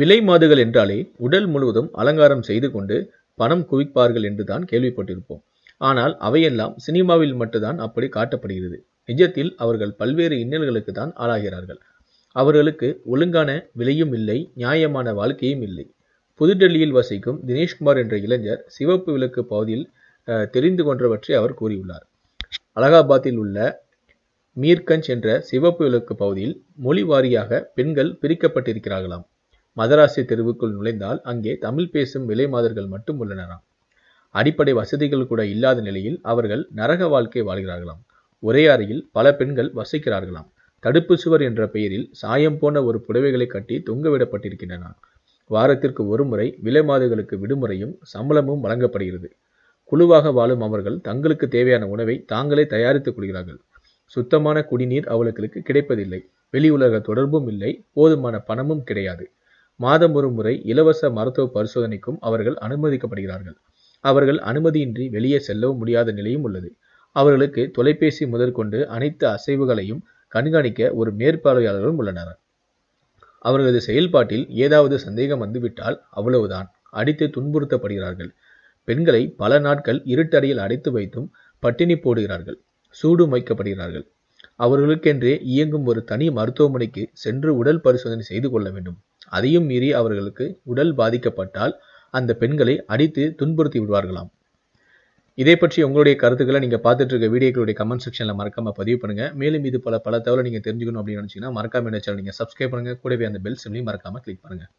விலை மாதுகள் என்றாலே உடல் முழுவதும் அலங்காரம் செய்து கொண்டு பணம் குவிப்பார்கள் என்று தான் கேள்விப்பட்டிருப்போம் ஆனால் அவையெல்லாம் சினிமாவில் மட்டும்தான் அப்படி காட்டப்படுகிறது நிஜத்தில் அவர்கள் பல்வேறு இன்னல்களுக்கு தான் ஆளாகிறார்கள் அவர்களுக்கு ஒழுங்கான விலையும் இல்லை நியாயமான வாழ்க்கையும் இல்லை புதுடெல்லியில் வசிக்கும் தினேஷ்குமார் என்ற இளைஞர் சிவப்பு விளக்கு பகுதியில் தெரிந்து கொண்டவற்றை அவர் கூறியுள்ளார் அலகாபாத்தில் உள்ள மீர்கஞ்ச் என்ற சிவப்பு விளக்கு பகுதியில் மொழி வாரியாக பெண்கள் பிரிக்கப்பட்டிருக்கிறார்களாம் மதராசி தெருவுக்குள் நுழைந்தால் அங்கே தமிழ் பேசும் விலை மாதர்கள் மட்டும் உள்ளனராம் அடிப்படை வசதிகள் கூட இல்லாத நிலையில் அவர்கள் நரக வாழ்க்கை வாழ்கிறார்களாம் ஒரே அறையில் பல பெண்கள் வசிக்கிறார்களாம் தடுப்பு சுவர் என்ற பெயரில் சாயம் போன ஒரு புடவைகளை கட்டி தொங்கவிடப்பட்டிருக்கின்றன வாரத்திற்கு ஒரு முறை விலை மாதர்களுக்கு விடுமுறையும் சம்பளமும் வழங்கப்படுகிறது குழுவாக வாழும் அவர்கள் தங்களுக்கு தேவையான உணவை தாங்களே தயாரித்துக் கொள்கிறார்கள் சுத்தமான குடிநீர் அவர்களுக்கு கிடைப்பதில்லை வெளி உலக தொடர்பும் இல்லை போதுமான பணமும் கிடையாது மாதம் ஒரு முறை இலவச மருத்துவ பரிசோதனைக்கும் அவர்கள் அனுமதிக்கப்படுகிறார்கள் அவர்கள் அனுமதியின்றி வெளியே செல்லவும் முடியாத நிலையும் உள்ளது அவர்களுக்கு தொலைபேசி முதற்கொண்டு அனைத்து அசைவுகளையும் கண்காணிக்க ஒரு மேற்பார்வையாளர்களும் உள்ளனர் அவர்களது செயல்பாட்டில் ஏதாவது சந்தேகம் வந்துவிட்டால் அவ்வளவுதான் அடித்து துன்புறுத்தப்படுகிறார்கள் பெண்களை பல நாட்கள் இருட்டறையில் அடைத்து வைத்தும் பட்டினி போடுகிறார்கள் சூடு வைக்கப்படுகிறார்கள் அவர்களுக்கென்றே இயங்கும் ஒரு தனி மருத்துவமனைக்கு சென்று உடல் பரிசோதனை செய்து கொள்ள வேண்டும் அதையும் மீறி அவர்களுக்கு உடல் பாதிக்கப்பட்டால் அந்த பெண்களை அடித்து துன்புறுத்தி விடுவார்களாம் இதை பற்றி உங்களுடைய கருத்துக்களை நீங்கள் பார்த்துட்டு இருக்க வீடியோக்களுடைய கமெண்ட் செக்ஷனில் மறக்காம பதிவு பண்ணுங்க மேலும் இது பல பல தகவலை நீங்கள் தெரிஞ்சுக்கணும் அப்படின்னு நினச்சிங்கன்னா மறக்காம என்ன சேனல் நீங்கள் சப்ஸ்கிரைப் பண்ணுங்கள் கூடவே அந்த பெல் சிம்லையும் மறக்காமல் கிளிக் பண்ணுங்கள்